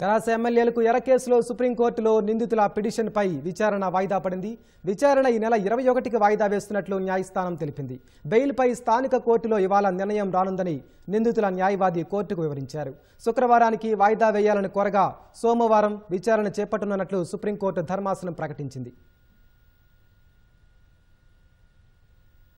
తెరాస ఎమ్మెల్యేలకు ఎర్ర కేసులో సుప్రీంకోర్టులో నిందితుల పిటిషన్పై విచారణ వాయిదా పడింది విచారణ ఈ నెల ఇరవై ఒకటికి వాయిదా వేస్తున్నట్లు న్యాయస్థానం తెలిపింది బెయిల్పై స్థానిక కోర్టులో ఇవాళ నిర్ణయం రానుందని నిందితుల న్యాయవాది కోర్టుకు వివరించారు శుక్రవారానికి వాయిదా వేయాలని కోరగా సోమవారం విచారణ చేపట్టనున్నట్లు సుప్రీంకోర్టు ధర్మాసనం ప్రకటించింది